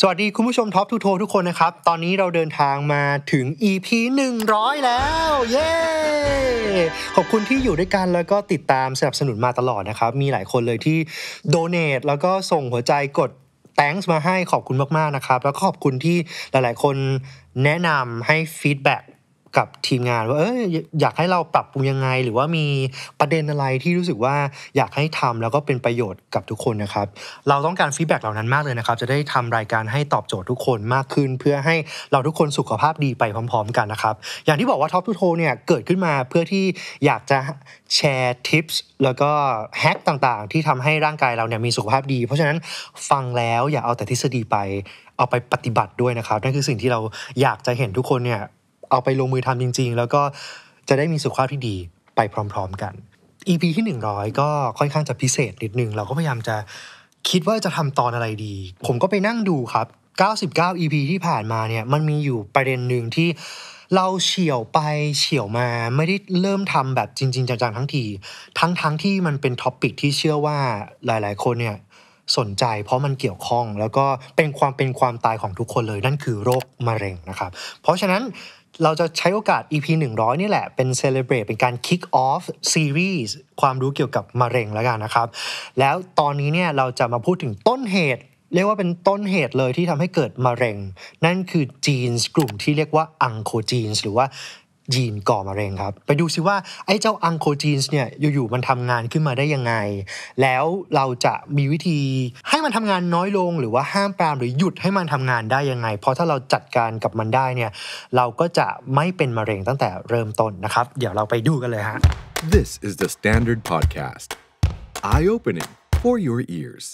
สวัสดีคุณผู้ชมท็อปทูโททุกคนนะครับตอนนี้เราเดินทางมาถึง EP 100 แล้วเย้ขอบคุณที่อยู่ด้วยกันแล้วก็ติดตามสนับสนุนมาตลอดนะครับมีหลายคนเลยที่โดเน a t แล้วก็ส่งหัวใจกด thanks มาให้ขอบคุณมากๆนะครับแล้วก็ขอบคุณที่หลายๆ คนแนะนำให้ฟีดแบ ck กับทีมงานว่าเอ้ยอยากให้เราปรับปรุงยังไง หรือว่ามีประเด็นอะไรที่รู้สึกว่าอยากให้ทำแล้วก็เป็นประโยชน์กับทุกคนนะครับเราต้องการฟีดแบ็กเหล่านั้นมากเลยนะครับจะได้ทำรายการให้ตอบโจทย์ทุกคนมากขึ้น เพื่อให้เราทุกคนสุขภาพดีไปพร้อมๆ กันนะครับอย่างที่บอกว่าท็อปทูโทเนี่ยเกิดขึ้นมาเพื่อที่อยากจะแชร์ทิปส์แล้วก็แฮกต่างๆที่ทำให้ร่างกายเราเนี่ยมีสุขภาพดี เพราะฉะนั้นฟังแล้วอย่าเอาแต่ทฤษฎีไปเอาไปปฏิบัติด้วยนะครับนั่นคือสิ่งที่เราอยากจะเห็นทุกคนเนี่ยเอาไปลงมือทำจริงๆ แล้วก็จะได้มีสุขภาพที่ดีไปพร้อม ๆกัน EP ที่100 ก็ค่อนข้างจะพิเศษนิดนึงเราก็พยายามจะคิดว่าจะทำตอนอะไรดี ผมก็ไปนั่งดูครับ 99 EP ที่ผ่านมาเนี่ยมันมีอยู่ประเด็นหนึ่งที่เราเฉี่ยวไปเฉี่ยวมาไม่ได้เริ่มทำแบบจริง ๆจังๆทั้งที ทั้งๆทที่มันเป็นท็อปิกที่เชื่อว่าหลาย ๆ คนเนี่ยสนใจเพราะมันเกี่ยวข้องแล้วก็เป็นความเป็นความตายของทุกคนเลยนั่นคือโรคมะเร็งนะครับเพราะฉะนั้นเราจะใช้โอกาส EP 100 นี่แหละเป็นเซเลบรตเป็นการ Kick Off Series ความรู้เกี่ยวกับมะเร็งแล้วกันนะครับแล้วตอนนี้เนี่ยเราจะมาพูดถึงต้นเหตุ เรียกว่าเป็นต้นเหตุเลยที่ทำให้เกิดมะเร็ง นั่นคือจีนกลุ่มที่เรียกว่าอังโคจีนหรือว่ายีนก่อมะเร็งครับ ไปดูซิว่าไอ้เจ้าอังโคจีนส์เนี่ยอยู่ๆมันทำงานขึ้นมาได้ยังไง แล้วเราจะมีวิธีให้มันทำงานน้อยลงหรือว่าห้ามปรามหรือหยุดให้มันทำงานได้ยังไง เพราะถ้าเราจัดการกับมันได้เนี่ยเราก็จะไม่เป็นมะเร็งตั้งแต่เริ่มต้นนะครับ เดี๋ยวเราไปดูกันเลยฮะ This is the Standard Podcast Eye Opening for your ears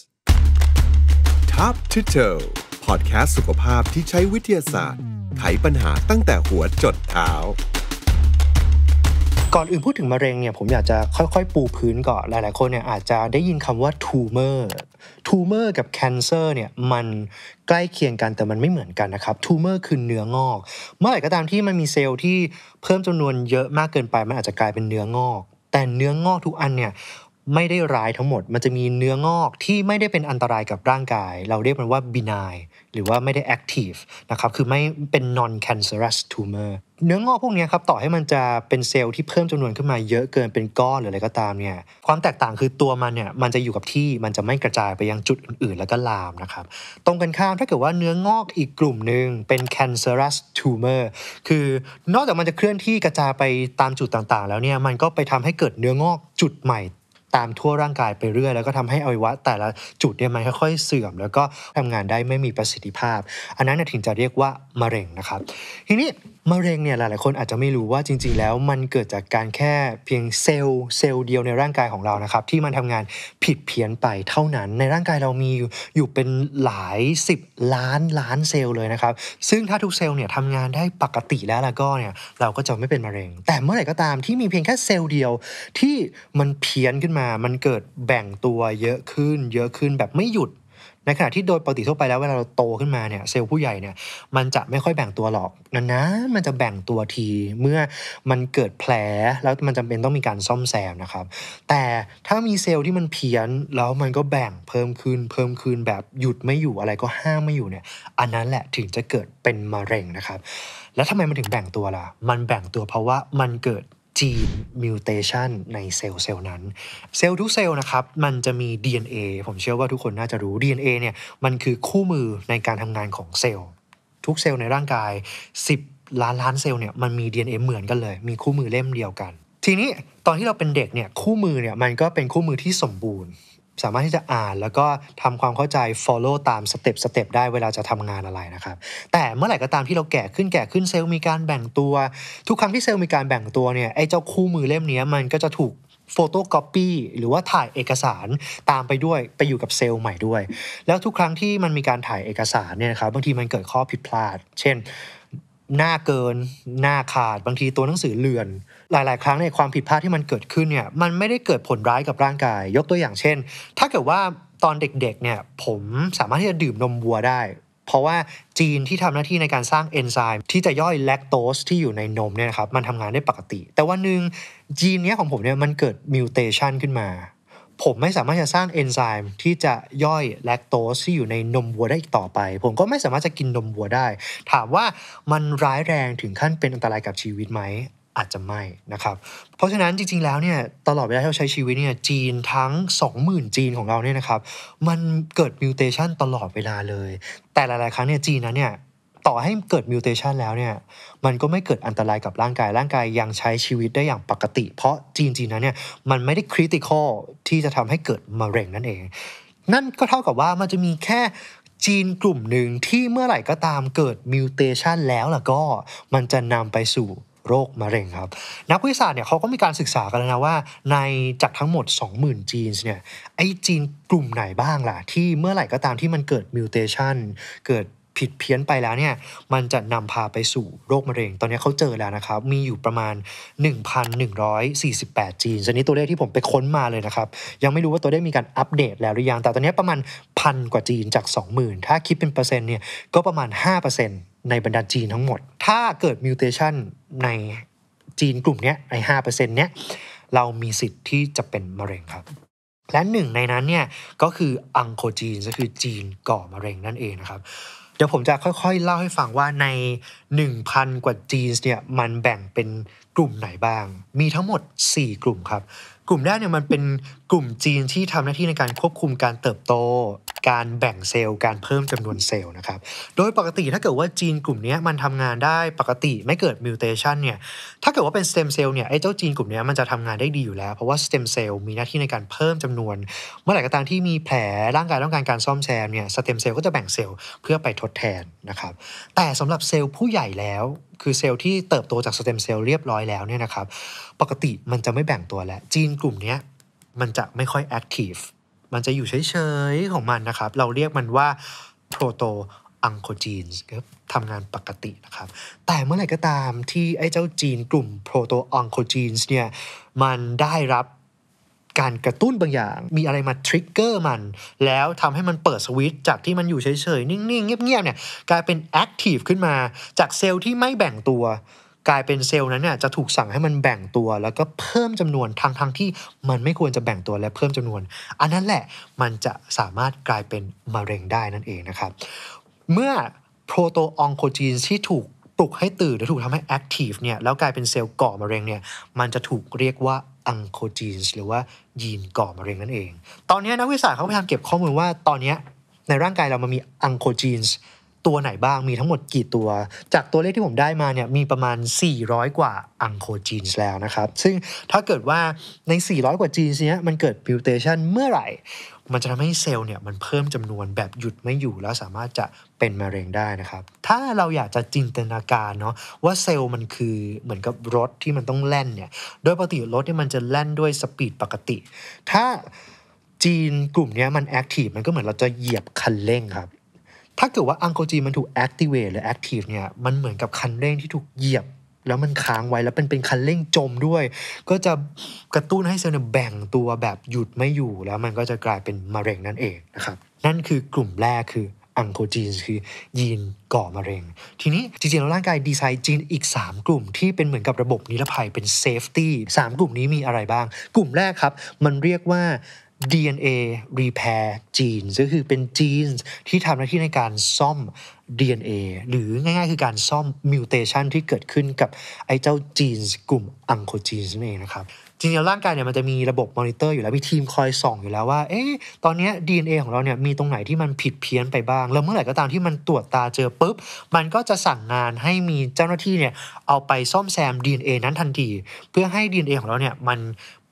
Top to toe พอดแคสต์สุขภาพที่ใช้วิทยาศาสตร์ไขปัญหาตั้งแต่หัวจดเท้าก่อนอื่นพูดถึงมะเร็งเนี่ยผมอยากจะค่อยๆ ปูพื้นก่อนหลายๆคนเนี่ยอาจจะได้ยินคำว่าทูมเอร์ทูเมอร์กับแคนเซอร์เนี่ยมันใกล้เคียงกันแต่มันไม่เหมือนกันนะครับทูเมอร์คือเนื้องอกเมื่อไหร่ก็ตามที่มันมีเซลล์ที่เพิ่มจำนวนเยอะมากเกินไปมันอาจจะกลายเป็นเนื้องอก แต่เนื้องอกทุกอันเนี่ยไม่ได้ร้ายทั้งหมด มันจะมีเนื้องอกที่ไม่ได้เป็นอันตรายกับร่างกาย เราเรียกมันว่าบินายหรือว่าไม่ได้ active นะครับคือไม่เป็น non cancerous tumor เนื้องอกพวกนี้ครับต่อให้มันจะเป็นเซลล์ที่เพิ่มจำนวนขึ้นมาเยอะเกินเป็นก้อนหรืออะไรก็ตามเนี่ยความแตกต่างคือตัวมันเนี่ยมันจะอยู่กับที่มันจะไม่กระจายไปยังจุดอื่นๆ แล้วก็ลามนะครับตรงกันข้ามถ้าเกิดว่าเนื้องอกอีกกลุ่มหนึ่งเป็น cancerous tumor คือนอกจากมันจะเคลื่อนที่กระจายไปตามจุดต่างๆ แล้วเนี่ยมันก็ไปทำให้เกิดเนื้องอกจุดใหม่ตามทั่วร่างกายไปเรื่อยแล้วก็ทำให้อวัยวะ แต่ละจุดเนี่ยมันค่อยๆเสื่อม แล้วก็ทำงานได้ไม่มีประสิทธิภาพ อันนั้นถึงจะเรียกว่ามะเร็งนะครับ ทีนี้มะเร็งเนี่ยหลายๆคนอาจจะไม่รู้ว่าจริงๆ แล้วมันเกิดจากการแค่เพียงเซลล์เซลล์เดียวในร่างกายของเรานะครับที่มันทำงานผิดเพี้ยนไปเท่านั้น ในร่างกายเรามีอยู่เป็นหลาย10ล้านล้านเซลล์เลยนะครับซึ่งถ้าทุกเซลล์เนี่ยทำงานได้ปกติแล้วล่ะก็เนี่ยเราก็จะไม่เป็นมะเร็งแต่เมื่อไหร่ก็ตามที่มีเพียงแค่เซลล์เดียวที่มันเพี้ยนขึ้นมา มันเกิดแบ่งตัวเยอะขึ้น เยอะขึ้นแบบไม่หยุดในขณะที่โดยปกติทั่วไปแล้วเวลาเราโตขึ้นมาเนี่ยเซลล์ผู้ใหญ่เนี่ยมันจะไม่ค่อยแบ่งตัวหรอกนะนะมันจะแบ่งตัวทีเมื่อมันเกิดแผลแล้วมันจำเป็นต้องมีการซ่อมแซมนะครับแต่ถ้ามีเซลล์ที่มันเพี้ยนแล้วมันก็แบ่งเพิ่มขึ้นเพิ่มขึ้นแบบหยุดไม่อยู่อะไรก็ห้ามไม่อยู่เนี่ย อันนั้นแหละถึงจะเกิดเป็นมะเร็งนะครับแล้วทำไมมันถึงแบ่งตัวล่ะ มันแบ่งตัวเพราะว่ามันเกิดจีนมิวเทชันในเซลล์เซลล์นั้นเซลล์ทุกเซลล์นะครับมันจะมี DNA ผมเชื่อว่าทุกคนน่าจะรู้ DNA เนี่ยมันคือคู่มือในการทำงานของเซลล์ทุกเซลล์ในร่างกาย 10 ล้านล้านเซลล์เนี่ยมันมี DNA เหมือนกันเลยมีคู่มือเล่มเดียวกัน ทีนี้ตอนที่เราเป็นเด็กเนี่ยคู่มือเนี่ยมันก็เป็นคู่มือที่สมบูรณ์สามารถที่จะอ่านแล้วก็ทำความเข้าใจ follow ตามสเต็ปสเต็ปได้เวลาจะทำงานอะไรนะครับแต่เมื่อไหร่ก็ตามที่เราแก่ขึ้นแก่ขึ้นเซลล์มีการแบ่งตัว ทุกครั้งที่เซลล์มีการแบ่งตัวเนี่ยไอ้เจ้าคู่มือเล่มนี้มันก็จะถูกโฟโต้ก๊อปปี้หรือว่าถ่ายเอกสารตามไปด้วย ไปอยู่กับเซลล์ใหม่ด้วย แล้วทุกครั้งที่มันมีการถ่ายเอกสารเนี่ยนะครับบางทีมันเกิดข้อผิดพลาด เช่นหน้าเกิน หน้าขาด บางทีตัวหนังสือเลือนหลายๆครั้งในความผิดพลาดที่มันเกิดขึ้นเนี่ยมันไม่ได้เกิดผลร้ายกับร่างกายยกตัวอย่างเช่น ถ้าเกิดว่าตอนเด็กๆเนี่ยผมสามารถที่จะดื่มนมวัวได้ เพราะว่าจีนที่ทำหน้าที่ในการสร้างเอนไซม์ที่จะย่อยแลคโตสที่อยู่ในนมเนี่ยนะครับมันทำงานได้ปกติ แต่วันหนึ่งจีนเนี้ยของผมเนี่ยมันเกิดมิวเทชันขึ้นมาผมไม่สามารถจะสร้างเอนไซม์ที่จะย่อยแลคโตสที่อยู่ในนมวัวได้อีกต่อไป ผมก็ไม่สามารถจะกินนมวัวได้ ถามว่ามันร้ายแรงถึงขั้นเป็นอันตรายกับชีวิตไหมอาจจะไม่นะครับเพราะฉะนั้นจริง ๆแล้วเนี่ยตลอดเวลาที่เราใช้ชีวิตเนี่ยจีนทั้ง20,000จีนของเราเนี่ยนะครับมันเกิดมิวเทชันตลอดเวลาเลยแต่หลายๆครั้งเนี่ยจีนนั้นเนี่ยต่อให้เกิดมิวเทชันแล้วเนี่ยมันก็ไม่เกิดอันตรายกับร่างกายร่างกายยังใช้ชีวิตได้อย่างปกติ เพราะจีนจีนนั้นเนี่ยมันไม่ได้คริติคอลที่จะทำให้เกิดมะเร็งนั่นเอง นั่นก็เท่ากับว่ามันจะมีแค่จีนกลุ่มหนึ่งที่เมื่อไหร่ก็ตามเกิดมิวเทชันแล้วล่ะก็มันจะนำไปสู่โรคมะเร็งครับ นักวิทยาศาสตร์เนี่ยเขาก็มีการศึกษากันแล้วนะว่า ในจากทั้งหมด 20,000 จีนเนี่ยไอ้จีน กลุ่มไหนบ้างล่ะที่เมื่อไหร่ก็ตามที่มันเกิดมิวเทชันเกิดผิดเพี้ยนไปแล้วเนี่ยมันจะนำพาไปสู่โรคมะเร็ง ตอนนี้เขาเจอแล้วนะครับมีอยู่ประมาณ1,148จีนอนนี้ตัวเลขที่ผมไปค้นมาเลยนะครับยังไม่รู้ว่าตัวเลขมีการอัปเดต แล้วหรือยังแต่ตอนนี้ประมาณพันกว่าจีนจาก20,000ถ้าคิดเป็นเปอร์เซ็นต์เนี่ยก็ประมาณ5%นในบรรดาจีนทั้งหมด ถ้าเกิดมิวเทชันในจีนกลุ่มนี้ในห้าเปอร์เซ็นต์เนี้ย เรามีสิทธิ์ที่จะเป็นมะเร็งครับ และหนึ่งในนั้นเนี่ยก็คืออังโคจีนก็คือจีนก่อมะเร็งนั่นเองนะครับ เดี๋ยวผมจะค่อยๆ เล่าให้ฟังว่าใน 1,000 กว่าจีนเนี่ยมันแบ่งเป็นกลุ่มไหนบ้าง มีทั้งหมด 4 กลุ่มครับกลุ่มแรกเนี่ยมันเป็นกลุ่มจีนที่ทำหน้าที่ในการควบคุมการเติบโต การแบ่งเซลล์ การเพิ่มจำนวนเซลล์นะครับ โดยปกติถ้าเกิดว่าจีนกลุ่มนี้มันทำงานได้ปกติไม่เกิดมิวเทชันเนี่ย ถ้าเกิดว่าเป็นสเต็มเซลล์เนี่ยไอ้เจ้าจีนกลุ่มนี้มันจะทำงานได้ดีอยู่แล้วเพราะว่าสเต็มเซลล์มีหน้าที่ในการเพิ่มจำนวน เมื่อไหร่ก็ตามที่มีแผลร่างกายต้องการการซ่อมแซมเนี่ยสเต็มเซลล์ก็จะแบ่งเซลล์เพื่อไปทดแทนนะครับ แต่สำหรับเซลล์ผู้ใหญ่แล้วคือเซลล์ที่เติบโตจากสเต็มเซลล์เรียบร้อยแล้วเนี่ยนะครับ ปกติมันจะไม่แบ่งตัวแล้วจีนกลุ่มนี้มันจะไม่ค่อยแอคทีฟมันจะอยู่เฉยๆของมันนะครับ เราเรียกมันว่าโปรโตอังโคจีนส์ทำงานปกตินะครับแต่เมื่อไหร่ก็ตามที่ไอ้เจ้าจีนกลุ่มโปรโตอังโคจีนเนี่ยมันได้รับการกระตุ้นบางอย่างมีอะไรมาทริกเกอร์มัน แล้วทำให้มันเปิดสวิตจากที่มันอยู่เฉยๆนิ่งๆ เงียบๆเนี่ยกลายเป็นแอคทีฟขึ้นมาจากเซลล์ที่ไม่แบ่งตัว กลายเป็นเซลล์นั้นเนี่ยจะถูกสั่งให้มันแบ่งตัว แล้วก็เพิ่มจำนวนทางทางที่มันไม่ควรจะแบ่งตัวและเพิ่มจำนวน อันนั้นแหละมันจะสามารถกลายเป็นมะเร็งได้นั่นเองนะครับ เมื่อโปรโตอองโคจีนที่ถูกปลุกให้ตื่นหรือถูกทำให้แอคทีฟเนี่ยแล้วกลายเป็นเซลล์ก่อมะเร็งเนี่ยมันจะถูกเรียกว่าอังโคจีนหรือว่า ยีนก่อมะเร็งนั่นเอง ตอนนี้นักวิทยาศาสตร์เขาพยายามเก็บข้อมูลว่า ตอนนี้ในร่างกายเรามันมีอังโคจีนตัวไหนบ้าง มีทั้งหมดกี่ตัว จากตัวเลขที่ผมได้มาเนี่ย มีประมาณ 400กว่าอังโคจีนแล้วนะครับ ซึ่งถ้าเกิดว่าใน 400 กว่าจีนเนี้ย มันเกิดพิวเทชันเมื่อไหร่ มันจะทำให้เซลล์เนี่ยมันเพิ่มจำนวนแบบหยุดไม่อยู่แล้วสามารถจะเป็นมะเร็งได้นะครับ ถ้าเราอยากจะจินตนาการเนาะว่าเซลล์มันคือเหมือนกับรถที่มันต้องแล่นเนี่ย โดยปกติรถเนี่ยมันจะแล่นด้วยสปีดปกติ ถ้าจีนกลุ่มนี้มันแอคทีฟ มันก็เหมือนเราจะเหยียบคันเร่งครับถ้าเกิดว่าอังโกจีมันถูกแอคทีเวทหรือแอคทีฟเนี่ยมันเหมือนกับคันเร่งที่ถูกเหยียบ แล้วมันค้างไว้แล้วเป็นเป็นคันเร่งจมด้วย ก็จะกระตุ้นให้เซลล์แบ่งตัวแบบหยุดไม่อยู่ แล้วมันก็จะกลายเป็นมะเร็งนั่นเองนะครับนั่นคือกลุ่มแรกคืออังโคจีนคือ ยีนก่อมะเร็งทีนี้จริงๆแล้วร่างกายดีไซน์จีนอีก3กลุ่ม ที่เป็นเหมือนกับระบบนิรภัยเป็นเซฟตี้3กลุ่มนี้มีอะไรบ้าง กลุ่มแรกครับ มันเรียกว่า DNA repair g e n e ึก็คือเป็น genes ที่ทำหน้าที่ในการซ่อม DNA หรือง่าย ๆ คือการซ่อม mutation ที่เกิดขึ้นกับไอ้เจ้า genes กลุ่ม oncogenes นั่นเองนะครับจริงๆร่างกายเนี่ยมันจะมีระบบมอนิเตอร์อยู่แล้วมีทีมคอยส่องอยู่แล้วว่าเอ๊ะตอนนี้ DNA ของเราเนี่ยมีตรงไหนที่มันผิดเพี้ยนไปบ้างแล้วเมื่อไหร่ก็ตามที่มันตรวจตาเจอปุ๊บมันก็จะสั่งงานให้มีเจ้าหน้าที่เนี่ยเอาไปซ่อมแซม DNA นั้นทันทีเพื่อให้ DNA ของเราเนี่ยมัน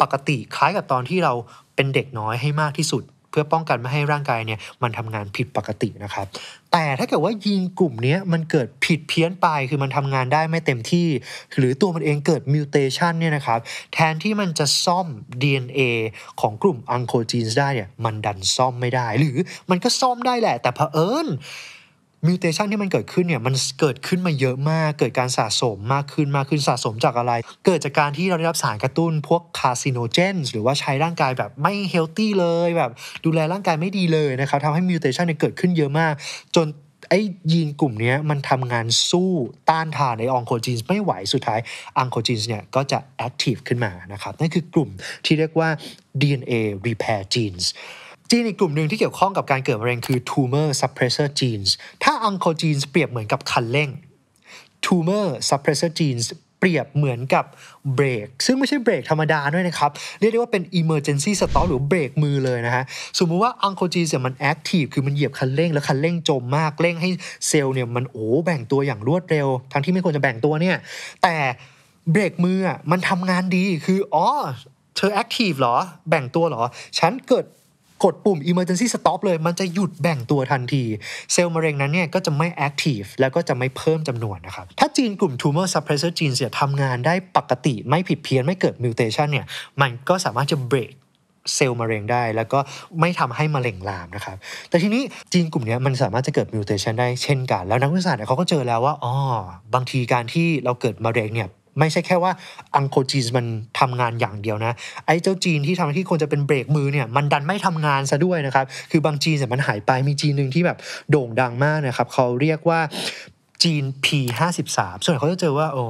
ปกติคล้ายกับตอนที่เราเป็นเด็กน้อยให้มากที่สุด เพื่อป้องกันไม่ให้ร่างกายเนี่ยมันทำงานผิดปกตินะครับแต่ถ้าเกิดว่ายีนกลุ่มนี้มันเกิดผิดเพี้ยนไป คือมันทำงานได้ไม่เต็มที่ หรือตัวมันเองเกิดมิวเทชันเนี่ยนะครับแทนที่มันจะซ่อม DNA ของกลุ่มอังโคจีนได้เนี่ยมันดันซ่อมไม่ได้หรือมันก็ซ่อมได้แหละ แต่เผอิญมิวเทชันที่มันเกิดขึ้นเนี่ยมันเกิดขึ้นมาเยอะมากเกิดการสะสมมากขึ้นมากขึ้นสะสมจากอะไร เกิดจากการที่เราได้รับสารกระตุ้น พวกคาซิโนเจน หรือว่าใช้ร่างกายแบบไม่เฮลตี้เลยแบบดูแลร่างกายไม่ดีเลยนะครับทำให้มิวเทชันเนี่ยเกิดขึ้นเยอะมากจนไอ้ยีนกลุ่มนี้มันทำงานสู้ต้านทานในองโคจีนไม่ไหวสุดท้ายองโคจีนเนี่ยก็จะแอคทีฟขึ้นมานะครับนั่นคือกลุ่มที่เรียกว่า DNA repair genes จีนอีกกลุ่มหนึ่งที่เกี่ยวข้องกับการเกิดมะเร็งคือ tumor suppressor genes ถ้า u n c e g e n e s เปรียบเหมือนกับคันเร่ง tumor suppressor genes เปรียบเหมือนกับเบรก ซึ่งไม่ใช่เบรกธรรมดาด้วยนะครับ เรียกได้ว่าเป็น emergency stop หรือเบรกมือเลยนะฮะ สมมุติว่าอังโคจ e เนี่ยมัน active คือมันเหยียบคันเร่ง แล้วคันเร่งจมมาก เร่งให้เซลล์เนี่ยมันโอ้แบ่งตัวอย่างรวดเร็ว ทั้งที่ไม่ควรจะแบ่งตัวเนี่ย แต่เบรกมือมันทำงานดี คืออ๋อเธอแอคทีฟเหรอ แบ่งตัวเหรอ ฉันเกิดกดปุ่ม emergency stop เลย มันจะหยุดแบ่งตัวทันที เซลล์มะเร็งนั้นเนี่ยก็จะไม่ active แล้วก็จะไม่เพิ่มจำนวนนะครับถ้าจีนกลุ่ม tumor suppressor g e n e เนี่ยทำงานได้ปกติไม่ผิดเพี้ยน ไม่เกิด mutation เนี่ยมันก็สามารถจะ break เซลล์มะเร็งได้ แล้วก็ไม่ทำให้มะเร็งลามนะครับแต่ทีนี้จีนกลุ่มนี้มันสามารถจะเกิดมิวเทชันได้เช่นกัน แล้วนักวิทยาศาสตร์เขาก็เจอแล้วว่าอ๋อบางทีการที่เราเกิดมะเร็งเนี่ยไม่ใช่แค่ว่าอังโคจีนมันทำงานอย่างเดียวนะไอ้เจ้าจีนที่ทำที่ควรจะเป็นเบรกมือเนี่ยมันดันไม่ทำงานซะด้วยนะครับคือบางจีนเนี่ยมันหายไป มีจีนหนึ่งที่แบบโด่งดังมากนะครับเขาเรียกว่าจีน P53 ส่วนใหญ่เขาจะเจอว่าโอ้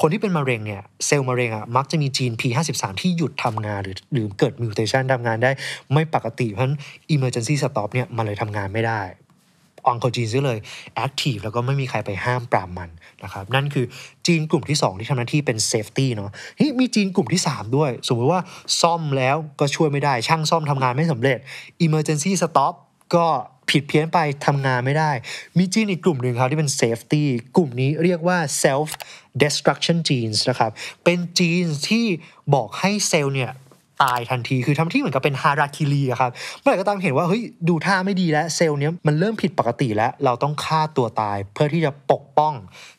คนที่เป็นมะเร็งเนี่ยเซลล์มะเร็งอะ่ะมักจะมีจีน P53 ที่หยุดทำงาน หรือหรือเกิดมิวเทชันทำงานได้ ไม่ปกติเพราะฉะนั้น emergency stop เนี่ยมันเลยทำงานไม่ได้องโคจีนซะเลยแอคทีฟแล้วก็ไม่มีใครไปห้ามปรามมันนะครับนั่นคือจีนกลุ่มที่ 2 ที่ทำหน้าที่เป็นเซฟตี้เนาะนี่มีจีนกลุ่มที่ 3 ด้วย สมมติว่าซ่อมแล้วก็ช่วยไม่ได้ช่างซ่อมทำงานไม่สำเร็จ Emergency Stop ก็ผิดเพี้ยนไปทำงานไม่ได้ มีจีนอีกกลุ่มหนึ่งครับที่เป็นเซฟตี้กลุ่มนี้เรียกว่า self destruction genes นะครับเป็นจีนที่บอกให้เซลล์เนี่ยตายทันที คือทำที่เหมือนกับเป็นฮาราคิรีครับ เมื่อไหร่ก็ตามเห็นว่าเฮ้ยดูท่าไม่ดีแล้วเซลล์เนี้ยมันเริ่มผิดปกติแล้ว เราต้องฆ่าตัวตายเพื่อที่จะปกป้อง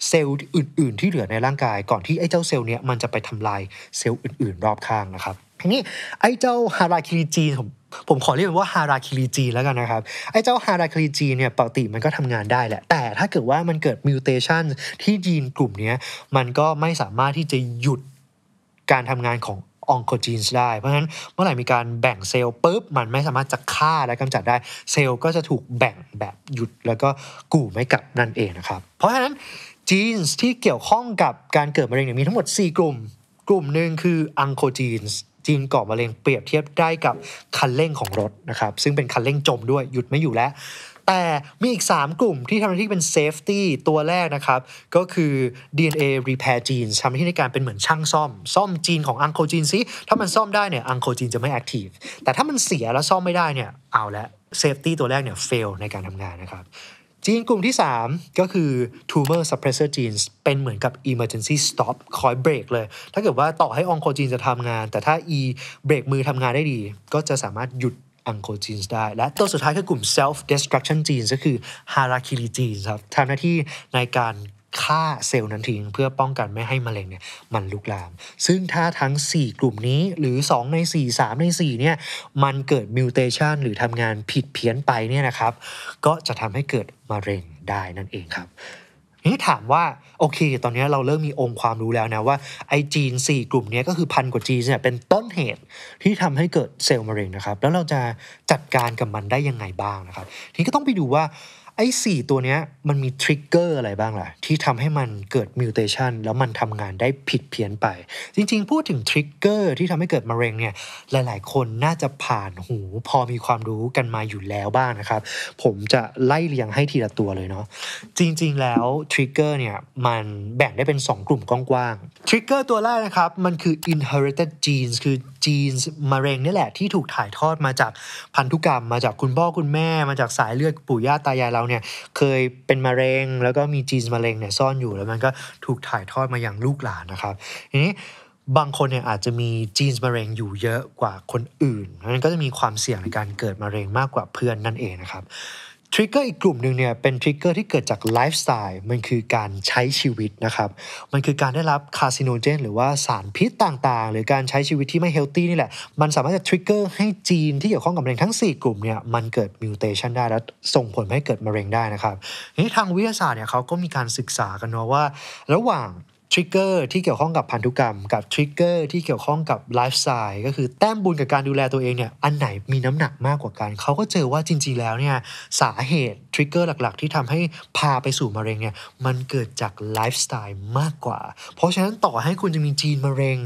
เซลล์อื่นๆ ที่เหลือในร่างกาย ก่อนที่ไอ้เจ้าเซลล์เนี้ยมันจะไปทำลายเซลล์อื่นๆ รอบข้างนะครับทีนี้ ไอ้เจ้าฮาราคิรีจีผมผมขอเรียกว่าฮาราคิรีจีแล้วกันนะครับ ไอ้เจ้าฮาราคิรีจีเนี่ยปกติมันก็ทำงานได้แหละแต่ถ้าเกิดว่ามันเกิดมิวเทชันที่ยีนกลุ่มนี้มันก็ไม่สามารถที่จะหยุดการทำงานขององโคจีนได้เพราะฉะนั้นเมื่อไหร่มีการแบ่งเซลล์ปุ๊บมันไม่สามารถจะฆ่าและกำจัดได้ เซลล์ก็จะถูกแบ่งแบบหยุดแล้วก็กู่ไม่กลับนั่นเองนะครับเพราะฉะนั้นจีนที่เกี่ยวข้องกับการเกิดมะเร็งมีทั้งหมด4 กลุ่ม กลุ่มหนึ่งคืออังโคจีนจีนก่อมะเร็งเปรียบเทียบได้กับคันเร่งของรถนะครับซึ่งเป็นคันเร่งจมด้วยหยุดไม่อยู่แล้วแต่มีอีก 3 กลุ่มที่ทำหน้าที่เป็น safety ตัวแรกนะครับ ก็คือ DNA repair gene ทำหน้าที่ในการเป็นเหมือนช่างซ่อม ซ่อมจีนของอังโคจีนซิถ้ามันซ่อมได้เนี่ยอังโคจีนจะไม่ active แต่ถ้ามันเสียแล้วซ่อมไม่ได้เนี่ยเอาละ safety ตัวแรก เนี่ย fail ในการทำงานนะครับจีนกลุ่มที่ 3 ก็คือ tumor suppressor genes เป็นเหมือนกับ emergency stop คอยเบรกเลย ถ้าเกิดว่าต่อให้องโคจีนจะทำงานแต่ถ้า e เบรกมือทำงานได้ดีก็จะสามารถหยุดอังโ e จีนได้ และตัวสุดท้ายคือกลุ่ม self destruction genes ก็คือ harakiri genes ครับทำหน้าที่ในการฆ่าเซลล์นั้นทิ้งเพื่อป้องกันไม่ให้มะเร็งเนี่ยมันลุกลาม ซึ่งถ้าทั้ง 4 กลุ่มนี้หรือ 2 ใน 4 3 ใน 4 เนี่ยมันเกิดมิวเทชันหรือทำงานผิดเพี้ยนไปเนี่ยนะครับ ก็จะทำให้เกิดมะเร็งได้นั่นเองครับนี่ถามว่าโอเค ตอนนี้เราเริ่มมีองค์ความรู้แล้วนะว่า ไอจีน 4 กลุ่มนี้ก็คือพันกว่าจีนเนี่ยเป็นต้นเหตุ ที่ทำให้เกิดเซลล์มะเร็งนะครับ แล้วเราจะจัดการกับมันได้ยังไงบ้างนะครับ ทีนี้ก็ต้องไปดูว่าไอ้สี่ตัวเนี้ยมันมีทริกเกอร์อะไรบ้างล่ะ ที่ทำให้มันเกิดมิวเทชันแล้วมันทำงานได้ผิดเพี้ยนไป จริงๆ พูดถึงทริกเกอร์ที่ทำให้เกิดมะเร็งเนี่ยหลายๆ คนน่าจะผ่านหูพอมีความรู้กันมาอยู่แล้วบ้างนะครับผมจะไล่เรียงให้ทีละตัวเลยเนาะจริงๆแล้วทริกเกอร์เนี่ยมันแบ่งได้เป็น 2 กลุ่มกว้างๆทริกเกอร์ตัวแรกนะครับ มันคือ inherited genes คือจีนมะเร็งนี่แหละที่ถูกถ่ายทอดมาจากพันธุกรรม มาจากคุณพ่อคุณแม่ มาจากสายเลือดปู่ย่าตายายเราเนี่ยเคยเป็นมะเร็งแล้วก็มีจีนมะเร็งเนี่ยซ่อนอยู่แล้ว มันก็ถูกถ่ายทอดมาอย่างลูกหลานนะครับ ทีนี้บางคนเนี่ยอาจจะมีจีนมะเร็งอยู่เยอะกว่าคนอื่นนั้นก็จะมีความเสี่ยงในการเกิดมะเร็งมากกว่าเพื่อนนั่นเองนะครับทริกเกอร์อีกกลุ่มหนึ่งเนี่ยเป็นทริกเกอร์ที่เกิดจากไลฟ์สไตล์มันคือการใช้ชีวิตนะครับ มันคือการได้รับคาสิโนเจนหรือว่าสารพิษต่างๆ หรือการใช้ชีวิตที่ไม่เฮลตี้นี่แหละ มันสามารถจะทริกเกอร์ให้จีนที่เกี่ยวข้องกับมะเร็งทั้ง 4 กลุ่มเนี่ยมันเกิดมิวเทชันได้และส่งผลให้เกิดมะเร็งได้นะครับนี้ทางวิทยาศาสตร์เนี่ยเขาก็มีการศึกษากันเนาะว่า ระหว่างทริกเกอร์ที่เกี่ยวข้องกับพันธุกรรมกับทริกเกอร์ที่เกี่ยวข้องกับไลฟ์สไตล์ก็คือแต้มบุญกับการดูแลตัวเองเนี่ยอันไหนมีน้ำหนักมากกว่ากันเขาก็เจอว่าจริง ๆแล้วเนี่ยสาเหตุทริกเกอร์หลักๆที่ทำให้พาไปสู่มะเร็งเนี่ยมันเกิดจากไลฟ์สไตล์มากกว่าเพราะฉะนั้นต่อให้คุณจะมีจีนมะเร็ง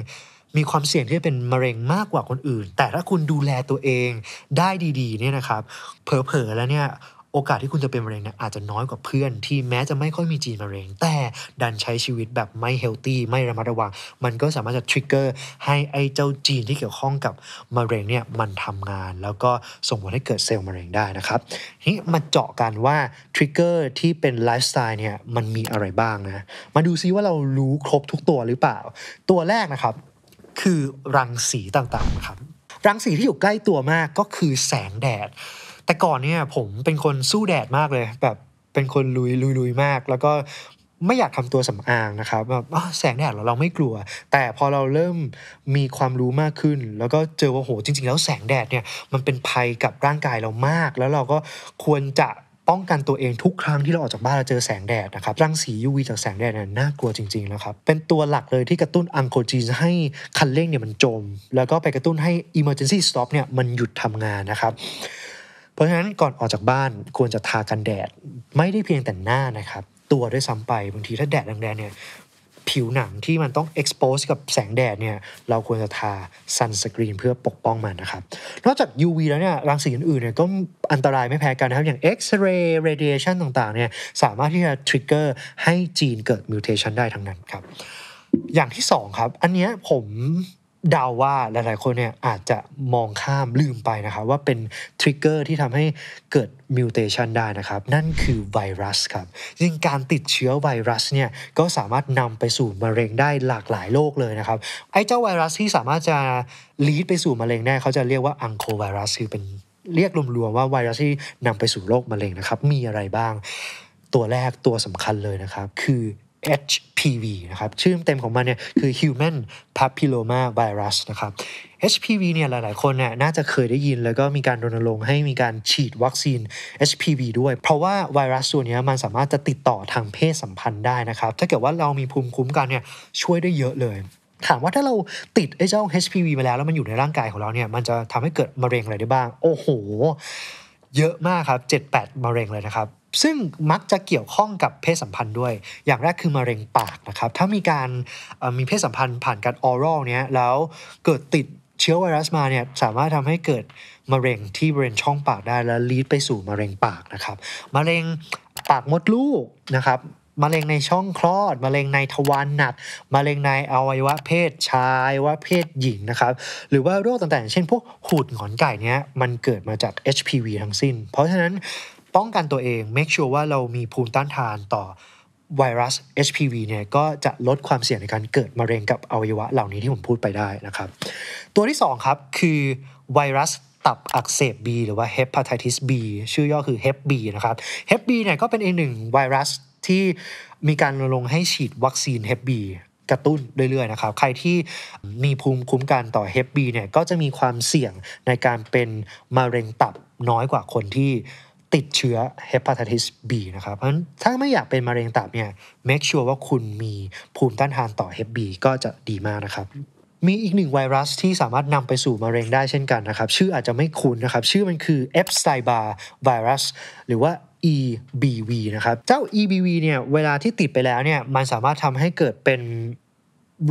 มีความเสี่ยงที่จะเป็นมะเร็งมากกว่าคนอื่น แต่ถ้าคุณดูแลตัวเองได้ดีๆเนี่ยนะครับ เผลอๆแล้วเนี่ยโอกาสที่คุณจะเป็นมะเร็งเนี่ยอาจจะน้อยกว่าเพื่อน ที่แม้จะไม่ค่อยมีจีนมะเร็งแต่ดันใช้ชีวิตแบบไม่เฮลตี้ไม่ระมัดระวัง มันก็สามารถจะทริกเกอร์ให้ไอ้เจ้าจีนที่เกี่ยวข้องกับมะเร็งเนี่ยมันทำงานแล้วก็ส่งผลให้เกิดเซลล์มะเร็งได้นะครับนี่มาเจาะกันว่าทริกเกอร์ที่เป็นไลฟ์สไตล์เนี่ยมันมีอะไรบ้างนะมาดูซิว่าเรารู้ครบทุกตัวหรือเปล่า ตัวแรกนะครับคือรังสีต่างๆนะครับรังสีที่อยู่ใกล้ตัวมากก็คือแสงแดดแต่ก่อนเนี่ยผมเป็นคนสู้แดดมากเลย แบบเป็นคนลุยลุยลุยมาก แล้วก็ไม่อยากทำตัวสำอางนะครับแบบแสงแดดเราเราไม่กลัว แต่พอเราเริ่มมีความรู้มากขึ้น แล้วก็เจอว่าโหจริงๆ แล้ว แสงแดดเนี่ยมันเป็นภัยกับร่างกายเรามาก แล้วเราก็ควรจะป้องกันตัวเองทุกครั้งที่เราออกจากบ้านเราเจอแสงแดดนะครับรังสี UV จากแสงแดดเนี่ยน่ากลัวจริงๆนะครับ เป็นตัวหลักเลยที่กระตุ้นอังโคจีนให้คันเร่งเนี่ยมันจม แล้วก็ไปกระตุ้นให้ Emergency Stop เนี่ยมันหยุดทำงานนะครับราะฉะนั้นก่อนออกจากบ้านควรจะทากันแดดไม่ได้เพียงแต่หน้านะครับตัวด้วยซ้ำไปบางทีถ้าแดดแรงๆเนี่ยผิวหนังที่มันต้อง expose กับแสงแดดเนี่ยเราควรจะทาซันสกรีนเพื่อปกป้องมันนะครับ นอกจาก UV แล้วเนี่ยรังสีอื่นๆเนี่ยก็อันตรายไม่แพ้กันนะครับอย่าง X-ray radiation ต่างๆเนี่ยสามารถที่จะ trigger ให้จีนเกิด mutation ได้ทั้งนั้นครับอย่างที่สองครับ อันนี้ผมเดาว่าหลายๆคนเนี่ยอาจจะมองข้ามลืมไปนะครับว่าเป็นทริกเกอร์ที่ทำให้เกิดมิวเทชันได้นะครับ นั่นคือไวรัสครับยิ่งการติดเชื้อไวรัสเนี่ยก็สามารถนำไปสู่มะเร็งได้หลากหลายโรคเลยนะครับไอ้เจ้าไวรัสที่สามารถจะลีดไปสู่มะเร็งได้เขาจะเรียกว่าอังโคไวรัสคือเป็นเรียกรวมๆว่าไวรัสที่นำไปสู่โรคมะเร็งนะครับมีอะไรบ้างตัวแรกตัวสำคัญเลยนะครับ คือ HPV นะครับชื่อเต็มของมันเนี่ยคือ Human Papilloma Virus นะครับ HPV เนี่ยหลาย ๆคนน่ยน่าจะเคยได้ยินแล้วก็มีการรณรงค์ให้มีการฉีดวัคซีน HPV ด้วย เพราะว่าไวรัสตัวนี้มันสามารถจะติดต่อทางเพศสัมพันธ์ได้นะครับถ้าเกิดว่าเรามีภูมิคุ้มกันเนี่ยช่วยได้เยอะเลยถามว่าถ้าเราติดไอ้เจ้า HPV มาแล้วแล้วมันอยู่ในร่างกายของเราเนี่ยมันจะทำให้เกิดมะเร็งอะไรได้บ้าง โอ้โหเยอะมากครับ7-8มะเร็งเลยนะครับซึ่งมักจะเกี่ยวข้องกับเพศสัมพันธ์ด้วย อย่างแรกคือมะเร็งปากนะครับ ถ้ามีการมีเพศสัมพันธ์ผ่านการออรัลเนี้ยแล้วเกิดติดเชื้อไวรัสมาเนี่ย สามารถทำให้เกิดมะเร็งที่บริเวณช่องปากได้ และลีดไปสู่มะเร็งปากนะครับ มะเร็งปากมดลูกนะครับ มะเร็งในช่องคลอด มะเร็งในทวารหนักมะเร็งในอวัยวะเพศชายว่าเพศหญิงนะครับ หรือว่าโรคต่างๆ เช่น พวกหูดหงอนไก่เนี้ยมันเกิดมาจาก HPV ทั้งสิ้น เพราะฉะนั้นป้องกันตัวเอง make sure ว่าเรามีภูมิต้านทานต่อไวรัส HPV เนี่ย ก็จะลดความเสี่ยงในการเกิดมะเร็งกับอวัยวะเหล่านี้ที่ผมพูดไปได้นะครับ ตัวที่2ครับ คือไวรัสตับอักเสบ B หรือว่า hepatitis B ชื่อย่อคือ Hep B นะครับ Hep B เนี่ย ก็เป็นอีกหนึ่งไวรัสที่มีการลงให้ฉีดวัคซีน Hep B กระตุ้นเรื่อยๆ นะครับ ใครที่มีภูมิคุ้มกันต่อ Hep B เนี่ย ก็จะมีความเสี่ยงในการเป็นมะเร็งตับน้อยกว่าคนที่ติดเชื้อเฮปา t ิสบีนะครับเพราะฉะนั้นถ้าไม่อยากเป็นมะเร็งตับเนี่ย m ม k ชัวร์ว่าคุณมีภูมิต้านทานต่อเฮปบีก็จะดีมากนะครับ มีอีกหนึ่งไวรัสที่สามารถนำไปสู่มะเร็งได้เช่นกันนะครับชื่ออาจจะไม่คุ้นนะครับชื่อมันคือเอฟไซบา b a r r v i หรือว่า EBV นะครับเจ้า EBV เนี่ยเวลาที่ติดไปแล้วเนี่ยมันสามารถทำให้เกิดเป็น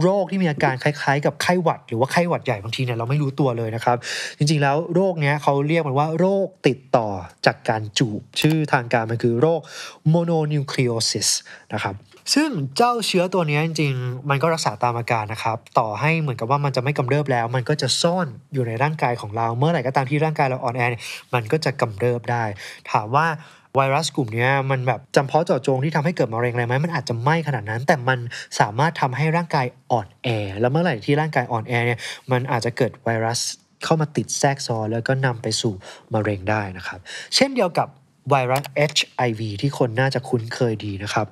โรคที่มีอาการคล้ายๆกับไข้หวัดหรือว่าไข้หวัดใหญ่บางทีเนี่ยเราไม่รู้ตัวเลยนะครับ จริงๆแล้วโรคเนี้ยเขาเรียกมันว่าโรคติดต่อจากการจูบ ชื่อทางการมันคือโรคโมโนนิวคลีโอซิสนะครับซึ่งเจ้าเชื้อตัวนี้จริงๆ มันก็รักษาตามอาการนะครับ ต่อให้เหมือนกับว่ามันจะไม่กำเริบแล้ว มันก็จะซ่อนอยู่ในร่างกายของเรา เมื่อไหร่ก็ตามที่ร่างกายเราอ่อนแอมันก็จะกำเริบได้ ถามว่าไวรัสกลุ่มนี้มันแบบจำเพาะเจาะจงที่ทำให้เกิดมะเร็งอะไรไหมมันอาจจะไม่ขนาดนั้น แต่มันสามารถทำให้ร่างกายอ่อนแอ แล้วเมื่อไหร่ที่ร่างกายอ่อนแอเนี่ยมันอาจจะเกิดไวรัสเข้ามาติดแทรกซ้อนแล้วก็นำไปสู่มะเร็งได้นะครับเช่นเดียวกับไวรัส HIV ที่คนน่าจะคุ้นเคยดีนะครับ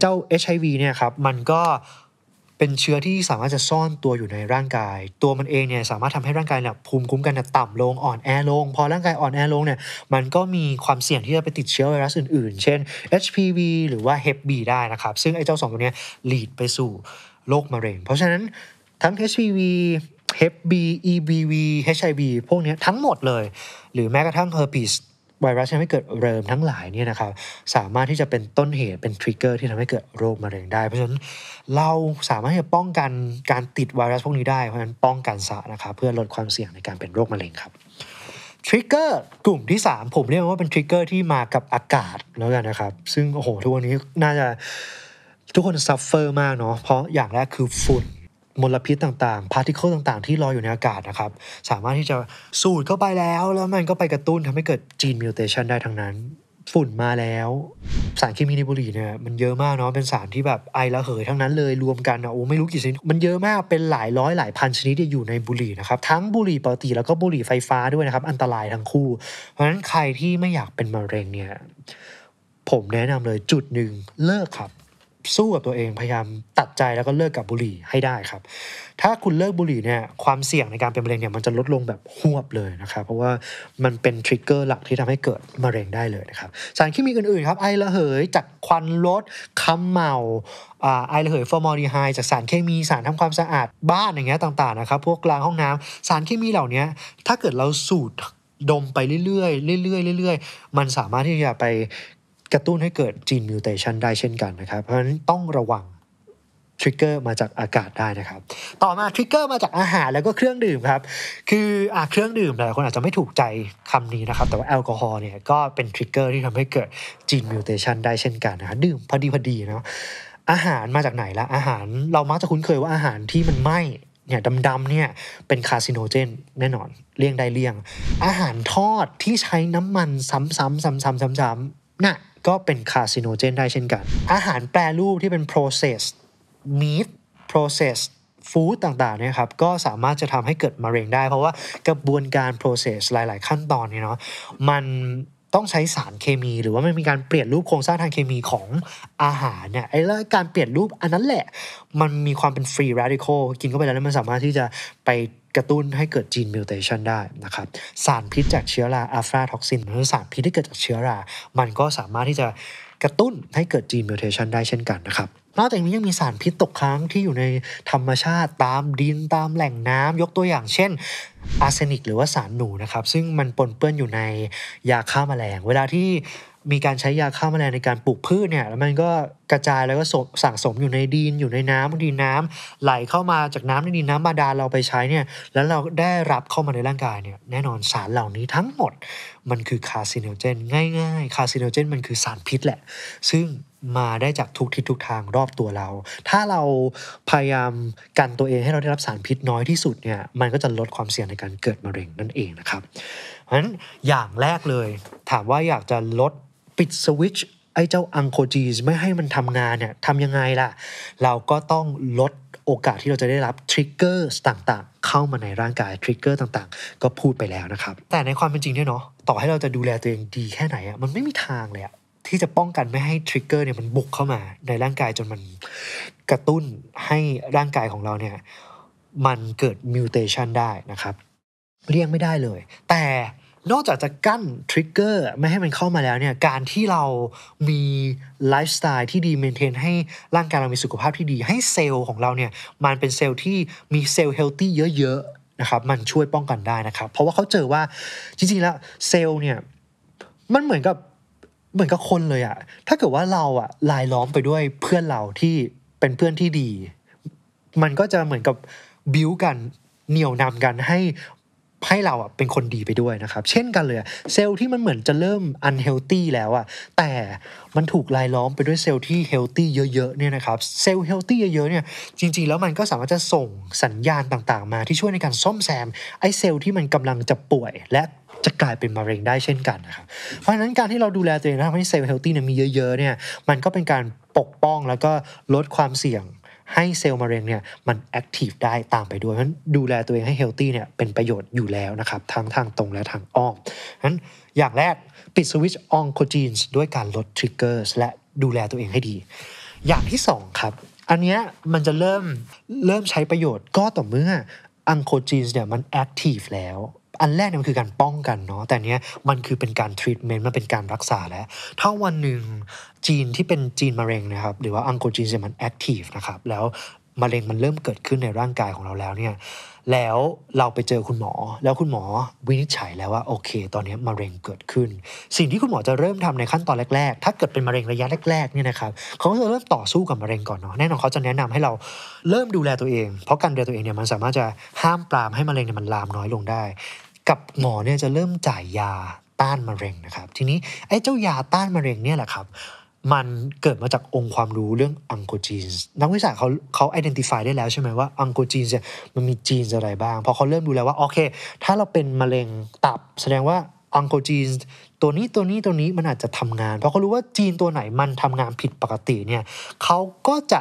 เจ้า HIV เนี่ยครับมันก็เป็นเชื้อที่สามารถจะซ่อนตัวอยู่ในร่างกาย ตัวมันเองเนี่ยสามารถทำให้ร่างกายเนี่ยภูมิคุ้มกันเนี่ยต่ำลงอ่อนแอลงพอร่างกายอ่อนแอลงเนี่ยมันก็มีความเสี่ยงที่จะไปติดเชื้อไวรัสอื่นๆ เช่น HPV หรือว่า Hep B ได้นะครับซึ่งไอ้เจ้าสองตัวเนี้ยหลีดไปสู่โรคมะเร็งเพราะฉะนั้นทั้ง HPV Hep B EBV HIV พวกนี้ทั้งหมดเลย หรือแม้กระทั่ง Herpes ไวรัสทำให้เกิดเริมทั้งหลายเนี่ยนะครับสามารถที่จะเป็นต้นเหตุเป็นทริกเกอร์ที่ทำให้เกิดโรคมะเร็งได้ เพราะฉะนั้นเราสามารถที่จะป้องกันการติดไวรัสพวกนี้ได้เพราะฉะนั้นป้องกันซะนะครับเพื่อลดความเสี่ยงในการเป็นโรคมะเร็งครับทริกเกอร์กลุ่มที่ 3 ผมเรียกว่าเป็นทริกเกอร์ที่มากับอากาศแล้วกันนะครับซึ่งโอ้โหทุกวันนี้น่าจะทุกคนซัฟเฟอร์มากเนาะเพราะอย่างแรกคือฝุ่นมลพิษต่างๆ พาร์ติเคิลต่างๆที่ลอยอยู่ในอากาศนะครับ สามารถที่จะสูดเข้าไปแล้วแล้วมันก็ไปกระตุ้นทำให้เกิดจีนมิวเทชันได้ทั้งนั้นฝุ่นมาแล้วสารเคมีในบุหรี่เนี่ยมันเยอะมากเนาะเป็นสารที่แบบไอระเหยทั้งนั้นเลยรวมกันนะโอ้ไม่รู้กี่ชนิดมันเยอะมากเป็นหลายร้อยหลายพันชนิดอยู่ในบุหรี่นะครับทั้งบุหรี่ปกติแล้วก็บุหรี่ไฟฟ้าด้วยนะครับ อันตรายทั้งคู่เพราะฉะนั้นใครที่ไม่อยากเป็นมะเร็งเนี่ย ผมแนะนำเลยจุดหนึ่งเลิกครับสู้กับตัวเองพยายามตัดใจแล้วก็เลิกกับบุหรี่ให้ได้ครับ ถ้าคุณเลิกบุหรี่เนี่ยความเสี่ยงในการเป็นมะเร็งเนี่ยมันจะลดลงแบบหวบเลยนะครับเพราะว่ามันเป็นทริกเกอร์หลักที่ทำให้เกิดมะเร็งได้เลยนะครับสารเคมีอื่นๆครับไอระเหยจากควันรถคาเมาไอระเหยฟอร์มอลดีไฮจากสารเคมีสารทำความสะอาดบ้านอย่างเงี้ยต่างๆนะครับพวกกลางห้องน้ำ สารเคมีเหล่านี้ถ้าเกิดเราสูดดมไปเรื่อยๆเรื่อยๆเรื่อยๆ มันสามารถที่จะไปกระตุ้นให้เกิดจีนมิวเทชันได้เช่นกันนะครับ เพราะฉะนั้นต้องระวังทริกเกอร์มาจากอากาศได้นะครับ ต่อมาทริกเกอร์มาจากอาหารแล้วก็เครื่องดื่มครับ คืออเครื่องดื่มหลายคนอาจจะไม่ถูกใจคำนี้นะครับ แต่ว่าแอลกอฮอล์เนี่ยก็เป็นทริกเกอร์ที่ทำให้เกิดจีนมิวเทชันได้เช่นกันนะครับดื่มพอดีพอดีเนาะอาหารมาจากไหนละอาหารเรามักจะคุ้นเคยว่าอาหารที่มันไหมเนี่ยดำๆเนี่ยเป็นคาสิโนเจนแน่นอน เลี่ยงได้เลี่ยง อาหารทอดที่ใช้น้ำมันซ้ำๆซ้ำๆซ้ำๆน่ะก็เป็นคาสิโนเจนได้เช่นกัน อาหารแปรรูปที่เป็น processed meat processed ฟู้ดต่าง ๆ เนี่ยครับ ก็สามารถจะทำให้เกิดมะเร็งได้เพราะว่ากระบวนการ process หลาย ๆขั้นตอนเนี่ยเนาะมันต้องใช้สารเคมี หรือว่ามันมีการเปลี่ยนรูปโครงสร้างทางเคมีของอาหารเนี่ยไอ้แล้วการเปลี่ยนรูปอันนั้นแหละ มันมีความเป็นฟรีเรดิคอลกินเข้าไปแล้วมันสามารถที่จะไปกระตุ้นให้เกิดจีนมิวเทชันได้นะครับสารพิษจากเชื้อราอัฟราท็อกซินหรือสารพิษที่เกิดจากเชื้อรา มันก็สามารถที่จะกระตุ้นให้เกิดจีนมิวเทชันได้เช่นกันนะครับนอกจากนี้ยังมีสารพิษตกค้างที่อยู่ในธรรมชาติ ตามดินตามแหล่งน้ำยกตัวอย่าง เช่นอาร์เซนิกหรือว่าสารหนูนะครับซึ่งมันปนเปื้อนอยู่ในยาฆ่ามาแมลง เวลาที่มีการใช้ยาฆ่าแมลงในการปลูกพืชเนี่ยแล้วมันก็กระจายแล้วก็สั่งสมอยู่ในดิน อยู่ในน้ำบางทีน้ำ ไหลเข้ามาจากน้ำในดินน้ำบาดาลเราไปใช้เนี่ยแล้วเราได้รับเข้ามาในร่างกายเนี่ยแน่นอนสารเหล่านี้ทั้งหมดมันคือคาร์ซิเนเจนง่ายๆคาร์ซิเนเจน มันคือสารพิษแหละซึ่งมาได้จากทุกทิศทุกทางรอบตัวเรา ถ้าเราพยายามกันตัวเองให้เราได้รับสารพิษน้อยที่สุดเนี่ยมันก็จะลดความเสี่ยงในการเกิดมะเร็งนั่นเองนะครับเพราะฉะนั้นอย่างแรกเลยถามว่าอยากจะลดปิดสวิตช์ไอ้เจ้าอังโคจีสไม่ให้มันทำงานเนี่ยทำยังไงล่ะเราก็ต้องลดโอกาสที่เราจะได้รับทริกเกอร์ต่างๆ เข้ามาในร่างกายทริกเกอร์ต่างๆ ก็พูดไปแล้วนะครับ แต่ในความเป็นจริงเนี่ยเนาะต่อให้เราจะดูแลตัวเองดี แค่ไหนอะมันไม่มีทางเลยอะที่จะป้องกันไม่ให้ทริกเกอร์เนี่ยมันบุกเข้ามา ในร่างกายจนมันกระตุ้นให้ร่างกายของเราเนี่ยมันเกิดมิวเทชันได้นะครับ เลี่ยงไม่ได้เลย แต่นอกจากจะกั้นทริกเกอร์ไม่ให้มันเข้ามาแล้วเนี่ยการที่เรามีไลฟ์สไตล์ที่ดีเมนเทนให้ร่างกายเรามีสุขภาพที่ดี ให้เซลล์ของเราเนี่ยมันเป็นเซลล์ที่มีเซลล์เฮลตี้เยอะๆนะครับมันช่วยป้องกันได้นะครับ เพราะว่าเขาเจอว่าจริงๆแล้วเซลล์เนี่ยมันเหมือนกับเหมือนกับคนเลยอะถ้าเกิดว่าเราอะลายล้อมไปด้วยเพื่อนเราที่เป็นเพื่อนที่ดี มันก็จะเหมือนกับบิวกันเหนี่ยวนำกันใหให้เราอ่ะเป็นคนดีไปด้วยนะครับเช่นกันเลยเซลล์ที่มันเหมือนจะเริ่มอันเฮลตี้แล้วอ่ะแต่มันถูกลายล้อมไปด้วยเซลล์ที่เฮลตี้เยอะ ๆเนี่ยนะครับเซลล์เฮลตี้เยอะๆเนี่ยจริงๆแล้วมันก็สามารถจะส่งสัญญาณต่างๆมาที่ช่วยในการซ่อมแซมไอ้เซลล์ที่มันกำลังจะป่วย และจะกลายเป็นมะเร็งได้เช่นกันนะครับเพราะฉะนั้นการที่เราดูแลตัวเองนะทำให้เซลล์เฮลตี้เนี่ยมีเยอะๆเนี่ยมันก็เป็นการปกป้องแล้วก็ลดความเสี่ยงให้เซลล์มะเร็งเนี่ยมันแอคทีฟได้ตามไปด้วยเพราะะฉนั้นดูแลตัวเองให้เฮลตี้เนี่ยเป็นประโยชน์อยู่แล้วนะครับทั้งทางตรงและทางอ้อมนั้นอย่างแรกปิดสวิตช์ออนโคจีนด้วยการลดทริกเกอร์และดูแลตัวเองให้ดี อย่างที่สองครับ อันเนี้ยมันจะเริ่มเริ่มใช้ประโยชน์ก็ต่อเมื่ออังโคจีนเนี่ยมันแอคทีฟแล้วอันแรกเนี่ยมันคือการป้องกันเนาะแต่เนี้ยมันคือเป็นการทรีตเมนต์มันเป็นการรักษาแล้ว ถ้าวันหนึ่งจีนที่เป็นจีนมะเร็งนะครับหรือว่าอังโกจีนมันแอคทีฟนะครับแล้วมะเร็งมันเริ่มเกิดขึ้นในร่างกายของเราแล้วเนี่ยแล้วเราไปเจอคุณหมอ แล้วคุณหมอวินิจฉัยแล้วว่าโอเค ตอนนี้มะเร็งเกิดขึ้น สิ่งที่คุณหมอจะเริ่มทำในขั้นตอนแรก ๆ ถ้าเกิดเป็นมะเร็งระยะแรก ๆเนี่ยนะครับเขาจะเริ่มต่อสู้กับมะเร็งก่อนเนาะแน่นอนเขาจะแนะนำให้เราเริ่มดูแลตัวเอง เพราะการดูแลตัวเองเนี่ยมันสามารถจะห้ามปรามให้มะเร็งเนี่ยมันลามน้อยลงได้กับหมอเนี่ยจะเริ่มจ่ายยาต้านมะเร็งนะครับทีนี้ไอ้เจ้ายาต้านมะเร็งเนี่ยแหละครับมันเกิดมาจากองค์ความรู้เรื่องอังโกจีนนักวิชาเขาเขาไอดีนติฟายได้แล้วใช่ไหมว่าอังโกจีนเนี่ยมันมีจีนอะไรบ้างพอเขาเริ่มดูแล้วว่าโอเค ถ้าเราเป็นมะเร็งตับ แสดงว่าอังโกจีนตัวนี้ตัวนี้ตัวนี้มันอาจจะทำงานเพราะเขารู้ว่าจีนตัวไหนมันทำงานผิดปกติเนี่ยเขาก็จะ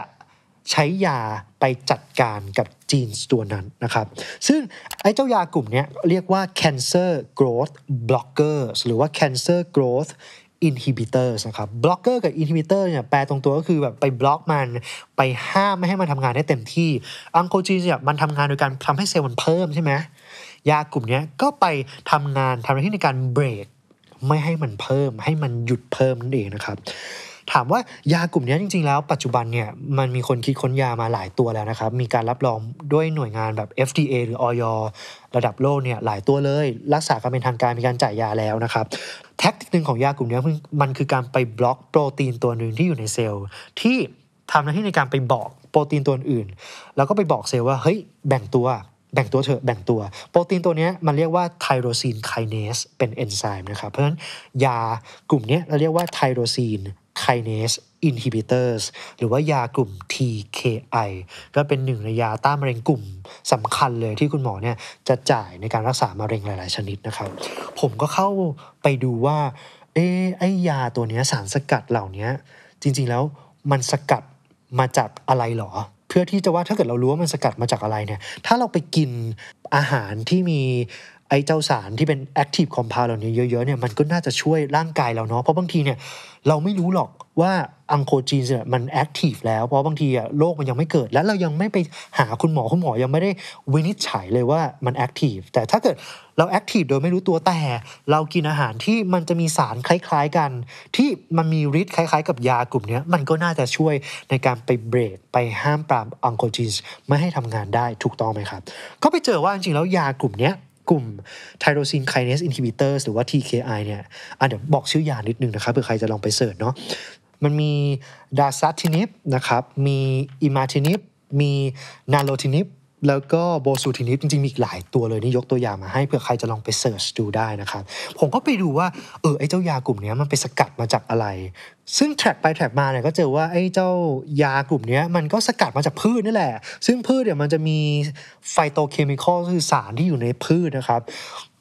ใช้ยาไปจัดการกับจีนตัวนั้นนะครับ ซึ่ง ไอ้เจ้ายากลุ่มนี้เรียกว่า cancer growth blockers หรือว่า cancer growth inhibitors นะครับ blocker กับ inhibitor เนี่ยแปลตรงตัวก็คือแบบไปบล็อกมัน ไปห้าม ไม่ให้มันทำงานได้เต็มที่ อังโคจีนเนี่ยมันทำงานโดยการทำให้เซลล์มันเพิ่มใช่ไหม ยากลุ่มนี้ก็ไปทำงานทำหน้าที่ในการเบรกไม่ให้มันเพิ่มให้มันหยุดเพิ่มนั่นเองนะครับถามว่ายากลุ่มนี้จริงๆแล้ว ปัจจุบันเนี่ยมันมีคนคิดค้นยามาหลายตัวแล้วนะครับมีการรับรองด้วยหน่วยงานแบบ FDA หรือ OY ระดับโลกเนี่ยหลายตัวเลย รักษาการเป็นทางการมีการจ่ายยาแล้วนะครับแท็กติกหนึ่งของยากลุ่มนี้มันคือการไปบล็อกโปรตีนตัวหนึ่งที่อยู่ในเซลล์ ที่ทำหน้าที่ในการไปบอกโปรตีนตัวอื่น แล้วก็ไปบอกเซลล์ว่าเฮ้ยแบ่งตัวแบ่งตัวเถอะแบ่งตัวโปรตีนตัวนี้มันเรียกว่าไทโรซีนไคเนสเป็นเอนไซม์นะครับเพราะฉะนั้นยากลุ่มนี้เราเรียกว่าไทโรซีน kinase inhibitors หรือว่ายากลุ่ม TKI ก็เป็นหนึ่งในยาต้านมะเร็งกลุ่มสำคัญเลยที่คุณหมอเนี่ยจะจ่ายในการรักษามะเร็งหลาย ๆ ชนิดนะครับผมก็เข้าไปดูว่าเอ๊ไอยาตัวนี้สารสกัดเหล่านี้จริง ๆ แล้วมันสกัดมาจากอะไรหรอ เพื่อที่จะว่าถ้าเกิดเรารู้ว่ามันสกัดมาจากอะไรเนี่ยถ้าเราไปกินอาหารที่มีไอเจ้าสารที่เป็นแอคทีฟคอมเพลตเหล่านี้เยอะ ๆ เนี่ยมันก็น่าจะช่วยร่างกายเราเนาะเพราะบางทีเนี่ยเราไม่รู้หรอกว่าอังโคจีนเนี่ยมันแอคทีฟแล้วเพราะบางทีอะโรคมันยังไม่เกิดแล้วเรายังไม่ไปหาคุณหมอคุณหมอยังไม่ได้วินิจฉัยเลยว่ามันแอคทีฟแต่ถ้าเกิดเราแอคทีฟโดยไม่รู้ตัวแต่เรากินอาหารที่มันจะมีสารคล้ายๆ กัน ที่มันมีฤทธิ์คล้ายๆ กับยากลุ่มนี้มันก็น่าจะช่วยในการไปเบรกไปห้ามปรามอังโคจีนไม่ให้ทำงานได้ถูกต้องไหมครับ ก็ไปเจอว่าจริงๆแล้วยากลุ่มนี้กลุ่ม tyrosine kinase inhibitors หรือว่า TKI เนี่ยอ่ะเดี๋ยวบอกชื่อยานิดนึงนะครับเผื่อใครจะลองไปเสิร์ชเนาะ มันมีดาซัตินิปนะครับ มีอิมาตินิปมีนาโลตินิปแล้วก็โบสูทินิสจริงๆ มีอีกหลายตัวเลยนี่ยกตัวอย่างมาให้เผื่อใครจะลองไปเสิร์ชดูได้นะครับผมก็ไปดูว่าเออไอ้เจ้ายากลุ่มนี้มันไปสกัดมาจากอะไร ซึ่งแทร็กไปแทร็กมาเนี่ยก็เจอว่าไอ้เจ้ายากลุ่มนี้มันก็สกัดมาจากพืชนี่แหละซึ่งพืชเนี่ยมันจะมีไฟโตเคมีคอลคือสารที่อยู่ในพืชนะครับ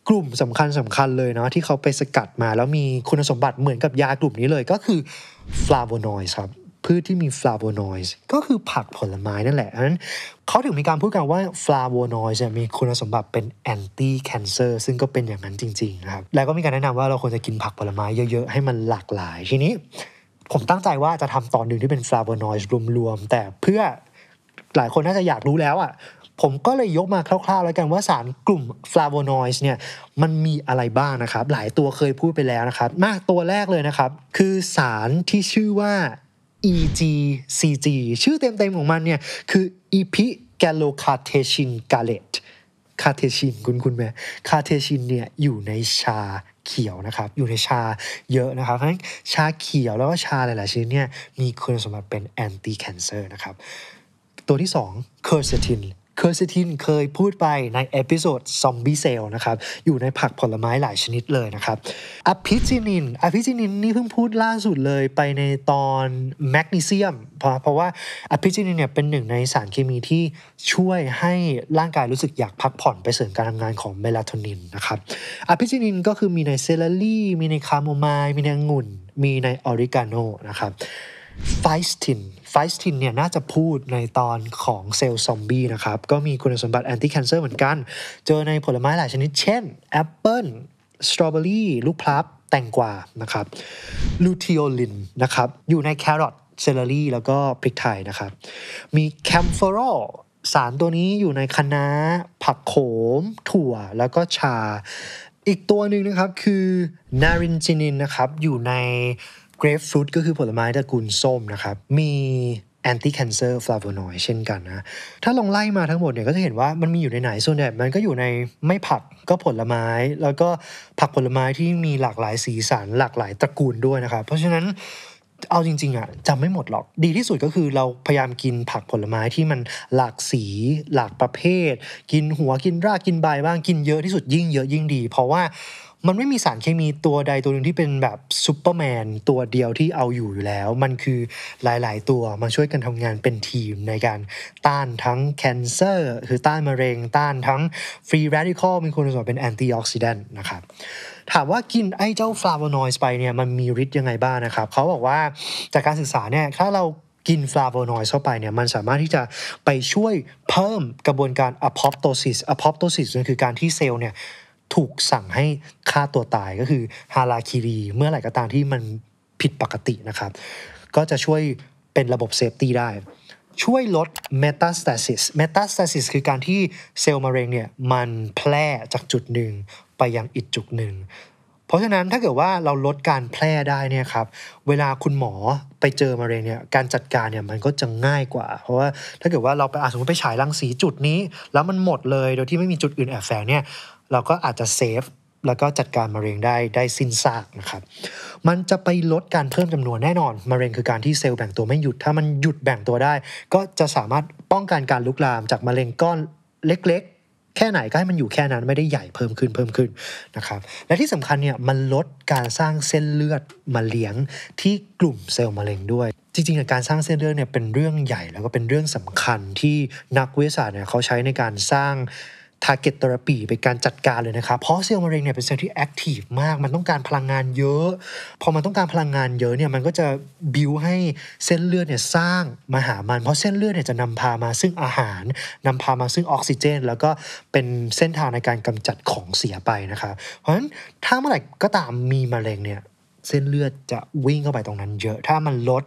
กลุ่มสำคัญสำคัญเลยเนาะที่เขาไปสกัดมา แล้วมีคุณสมบัติเหมือนกับยากลุ่มนี้เลยก็คือฟลาโวนอยด์ครับพืชที่มีฟลาโวนอยด์ก็คือผักผลไม้นั่นแหละอันนั้นเขาถึงมีการพูดกันว่าฟลาโวนอยด์มีคุณสมบัติเป็นแอนตี้แคนเซอร์ซึ่งก็เป็นอย่างนั้นจริงๆครับ แล้วก็มีการแนะนำว่าเราควรจะกินผักผลไม้เยอะๆ ให้มันหลากหลายทีนี้ ผมตั้งใจว่าจะทำตอนหนึ่งที่เป็นฟลาโวนอยด์รวมๆ แต่เพื่อหลายคนน่าจะอยากรู้แล้วอ่ะผมก็เลยยกมาคร่าวๆ แล้วกันว่าสารกลุ่มฟลาโวนอยด์เนี่ยมันมีอะไรบ้างนะครับหลายตัวเคยพูดไปแล้วนะครับมาตัวแรกเลยนะครับคือสารที่ชื่อว่า EGCG ชื่อเต็มๆของมันเนี่ยคือ Epigallocatechin gallate คาเทชินคุณคุณแม่คาเทชินเนี่ยอยู่ในชาเขียวนะครับอยู่ในชาเยอะนะครับทั้งชาเขียวแล้วก็ชาหลายๆชนิดเนี่ยมีคุณสมบัติเป็นแอนตี้แคนเซอร์นะครับตัวที่2เคอร์เซตินเคอร์เซตินเคยพูดไปในเอพิโซดซอมบี้เซลนะครับอยู่ในผักผลไม้หลายชนิดเลยนะครับอะพิจินินอะพิจินินนี่เพิ่งพูดล่าสุดเลยไปในตอนแมกนีเซียมเพราะเพราะว่าอะพิจินินเนี่ยเป็นหนึ่งในสารเคมีที่ช่วยให้ร่างกายรู้สึกอยากพักผ่อนไปเสริมการทำงานของเมลาโทนินนะครับอะพิจินินก็คือมีในเซเลรี่ มีในคาโมไมล์มีในองุ่น มีในออริกาโนนะครับไฟสตินไฟสตินเนี่ยน่าจะพูดในตอนของเซลล์ซอมบี้นะครับก็มีคุณสมบัติแอนตี้แคนเซอร์เหมือนกัน เจอในผลไม้หลายชนิด เช่นแอปเปิลสตรอเบอรี่ลูกพลับแตงกวานะครับลูทิโอลินนะครับอยู่ในแครอทเซลลารี่แล้วก็พริกไทยนะครับมีแคมเฟอรอลสารตัวนี้อยู่ในคะน้าผักโขม ถั่วแล้วก็ชา อีกตัวหนึ่งนะครับคือนารินจินินนะครับอยู่ในเกรฟฟรุตก็คือผลไม้ตระกูลส้มนะครับ มีแอนตี้แคนเซอร์ฟลาโวนอยด์เช่นกันนะ ถ้าลองไล่มาทั้งหมดเนี่ยก็จะเห็นว่ามันมีอยู่ในไหนส่วนใหญ่ มันก็อยู่ในไม่ผักก็ผลไม้ แล้วก็ผักผลไม้ที่มีหลากหลายสีสันหลากหลายตระกูลด้วยนะครับ เพราะฉะนั้นเอาจริงๆอ่ะจำไม่หมดหรอก ดีที่สุดก็คือ เราพยายามกินผักผลไม้ที่มันหลากสีหลากประเภท กินหัวกินรากกินใบบ้างกินเยอะที่สุดยิ่งเยอะยิ่งดีเพราะว่ามันไม่มีสารเคมีตัวใดตัวหนึ่งที่เป็นแบบซูเปอร์แมนตัวเดียวที่เอาอยู่อยู่แล้ว มันคือหลายๆ ตัวมาช่วยกันทำงานเป็นทีม ในการต้านทั้งแคนเซอร์คือต้านมะเร็งต้านทั้งฟรีแรดิคอลมีคุณสมบัติเป็นแอนตี้ออกซิแดนต์นะครับถามว่ากินไอ้เจ้าฟลาวโนอยด์ไปเนี่ยมันมีฤทธิ์ยังไงบ้างนะครับเขาบอกว่าจากการศึกษาเนี่ยถ้าเรากินฟลาโวนอยด์เข้าไปเนี่ยมันสามารถที่จะไปช่วยเพิ่มกระบวนการอะพอปโตซิสอะพอปโตซิสก็คือการที่เซลล์เนี่ยถูกสั่งให้ฆ่าตัวตายก็คือฮาราคิรีเมื่อไหร่ก็ตามที่มันผิดปกตินะครับก็จะช่วยเป็นระบบเซฟตี้ได้ช่วยลดเมตาสเตซิสเมตาสเตซิสคือการที่เซลล์มะเร็งเนี่ยมันแพร่จากจุดหนึ่งไปยังอีกจุดหนึ่งเพราะฉะนั้นถ้าเกิดว่าเราลดการแพร่ได้เนี่ยครับเวลาคุณหมอไปเจอมะเร็งเนี่ยการจัดการเนี่ยมันก็จะง่ายกว่า เพราะว่าถ้าเกิดว่าเราไปอาสมมติไปฉายรังสีจุดนี้ แล้วมันหมดเลยโดยที่ไม่มีจุดอื่นแอบแฝงเนี่ยเราก็อาจจะเซฟแล้วก็จัดการมะเร็งได้ได้สิ้นซากนะครับ มันจะไปลดการเพิ่มจำนวนแน่นอนมะเร็ง คือการที่เซลล์แบ่งตัวไม่หยุด ถ้ามันหยุดแบ่งตัวได้ ก็จะสามารถป้องกันการลุกลามจากมะเร็งก้อนเล็กๆ แค่ไหนก็ให้มันอยู่แค่นั้นไม่ได้ใหญ่เพิ่มขึ้นเพิ่มขึ้นนะครับและที่สำคัญเนี่ยมันลดการสร้างเส้นเลือดมาเลี้ยงที่กลุ่มเซลล์มะเร็งด้วย จริงๆการสร้างเส้นเลือดเนี่ยเป็นเรื่องใหญ่ แล้วก็เป็นเรื่องสำคัญที่นักวิทยาศาสตร์เนี่ยเขาใช้ในการสร้าง target เทอราปีเป็นการจัดการเลยนะครับ เพราะเซลล์มะเร็งเนี่ยเป็นเซลล์ที่แอคทีฟมาก มันต้องการพลังงานเยอะ พอมันต้องการพลังงานเยอะเนี่ย มันก็จะบิวให้เส้นเลือดเนี่ยสร้างมาหามัน เพราะเส้นเลือดเนี่ยจะนำพามาซึ่งอาหารนำพามาซึ่งออกซิเจน แล้วก็เป็นเส้นทางในการกำจัดของเสียไปนะครับเพราะฉะนั้นถ้าเมื่อไหร่ก็ตามมีมะเร็งเนี่ย เส้นเลือดจะวิ่งเข้าไปตรงนั้น เยอะ ถ้ามันลด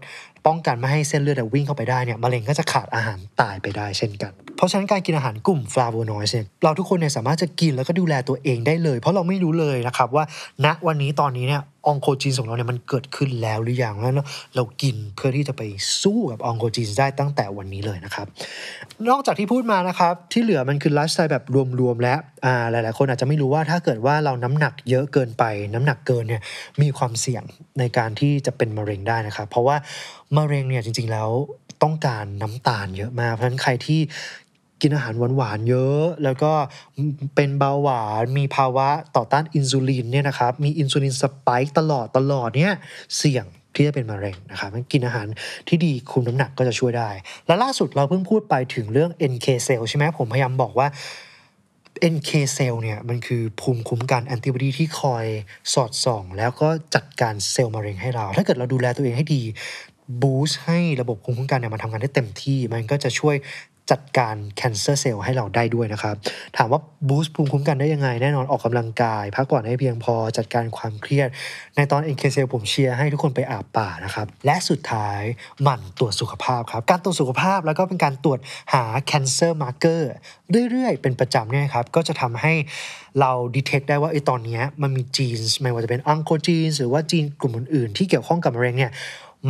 ป้องกันไม่ให้เส้นเลือดวิ่ง เข้าไปได้เนี่ย มะเร็งก็จะขาดอาหารตายไปได้เช่นกันเพราะฉะนั้นการกินอาหารกลุ่มฟลาโวนอยด์เนี่ยเราทุกคนเนี่ยสามารถจะกินแล้วก็ดูแลตัวเองได้เลย เพราะเราไม่รู้เลยนะครับว่าณนะวันนี้ตอนนี้เนี่ยองโคจีนของเราเนี่ยมันเกิดขึ้นแล้วหรือยังแล้วเรากินเพื่อที่จะไปสู้กับองโคจีนได้ตั้งแต่วันนี้เลยนะครับ นอกจากที่พูดมานะครับที่เหลือมันคือไลฟ์สไตล์แบบรวมๆแล้วอ่าหลาย ๆคน อาจจะไม่รู้ว่าถ้าเกิดว่าเราน้ำหนักเยอะเกินไป น้ำหนักเกินเนี่ย มีความเสี่ยงในการที่จะเป็นมะเร็งได้นะครับ เพราะว่ามะเร็งเนี่ยจริง ๆแล้วต้องการน้ำตาลเยอะมากเพราะฉะนั้นใครที่กินอาหารหวานๆเยอะแล้วก็เป็นเบาหวานมีภาวะต่อต้านอินซูลินเนี่ยนะครับมีอินซูลินสปายตลอดตลอดเนี่ยเสี่ยงที่จะเป็นมะเร็งนะครับกินอาหารที่ดีคุมน้ำหนักก็จะช่วยได้ และล่าสุดเราเพิ่งพูดไปถึงเรื่อง NK cell ใช่ไหมผมพยายามบอกว่า NK cell เนี่ยมันคือภูมิคุ้มกันแอนติบอดีที่คอยสอดส่องแล้วก็จัดการเซลล์มะเร็งให้เรา ถ้าเกิดเราดูแลตัวเองให้ดี บูสต์ให้ระบบภูมิคุ้มกันเนี่ยมันทำงานได้เต็มที่มันก็จะช่วยจัดการ cancer cell ให้เราได้ด้วยนะครับ ถามว่าบูสต์ภูมิคุ้มกันได้ยังไง แน่นอนออกกำลังกาย พักผ่อนให้เพียงพอจัดการความเครียดในตอนเอ็นเคเซลผมเชียร์ให้ทุกคนไปอาบป่านะครับ และสุดท้าย หมั่นตรวจสุขภาพครับ การตรวจสุขภาพแล้วก็เป็นการตรวจหา cancer marker เรื่อย ๆ เป็นประจำเนี่ยครับ ก็จะทำให้เราดีเทคได้ว่าไอ้ตอนนี้มันมีจีนไม่ว่าจะเป็นอังโคจีนหรือว่าจีนกลุ่มอื่นๆที่เกี่ยวข้องกับมะเร็งเนี่ย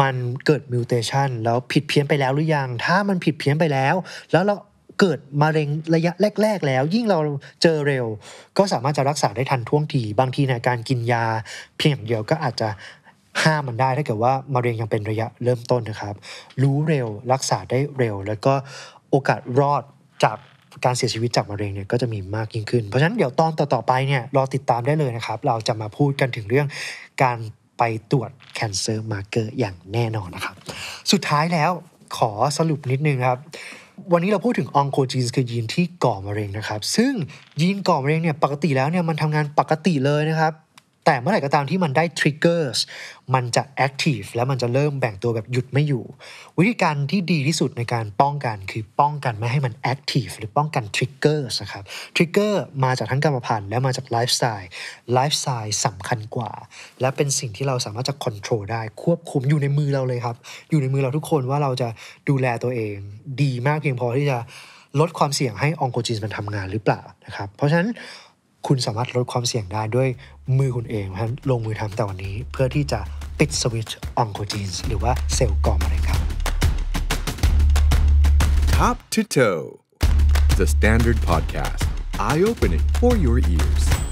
มันเกิดมิวเทชันแล้วผิดเพี้ยนไปแล้วหรือยัง ถ้ามันผิดเพี้ยนไปแล้ว แล้วเราเกิดมะเร็งระยะแรก ๆแล้ว ยิ่งเราเจอเร็ว ก็สามารถจะรักษาได้ทันท่วงทีบางทีในการกินยา เพียงอย่างเดียวก็อาจจะห้ามมันได้ถ้าเกิดว่ามะเร็งยังเป็นระยะเริ่มต้นนะครับ รู้เร็วรักษาได้เร็ว แล้วก็โอกาสรอดจากการเสียชีวิตจากมะเร็งเนี่ยก็จะมีมากยิ่งขึ้น เพราะฉะนั้นเดี๋ยวตอนต่อๆไปเนี่ยรอติดตามได้เลยนะครับเราจะมาพูดกันถึงเรื่องการไปตรวจ cancer marker อย่างแน่นอนนะครับ สุดท้ายแล้วขอสรุปนิดนึงครับ วันนี้เราพูดถึงองโคจีนคือยีนที่ก่อมะเร็งนะครับ ซึ่งยีนก่อมะเร็งเนี่ยปกติแล้วเนี่ยมันทำงานปกติเลยนะครับแต่เมื่อไหร่ก็ตามที่มันได้ triggers มันจะ active แล้วมันจะเริ่มแบ่งตัวแบบหยุดไม่อยู่ วิธีการที่ดีที่สุดในการป้องกันคือป้องกันไม่ให้มัน active หรือป้องกัน triggers นะครับ trigger มาจากทั้งกรรมพันธุ์และมาจาก lifestyle lifestyle สำคัญกว่าและเป็นสิ่งที่เราสามารถจะ control ได้ควบคุมอยู่ในมือเราเลยครับ อยู่ในมือเราทุกคนว่าเราจะดูแลตัวเอง ดีมากเพียงพอที่จะลดความเสี่ยงให้องโคจินมันทำงานหรือเปล่านะครับเพราะฉะนั้นคุณสามารถลดความเสี่ยงได้ด้วยมือคุณเองนะลงมือทำแต่วันนี้เพื่อที่จะปิดสวิตช์อองโคจีนหรือว่าเซลล์ก่อมะเร็งครับ Top to toe the standard podcast eye opening for your ears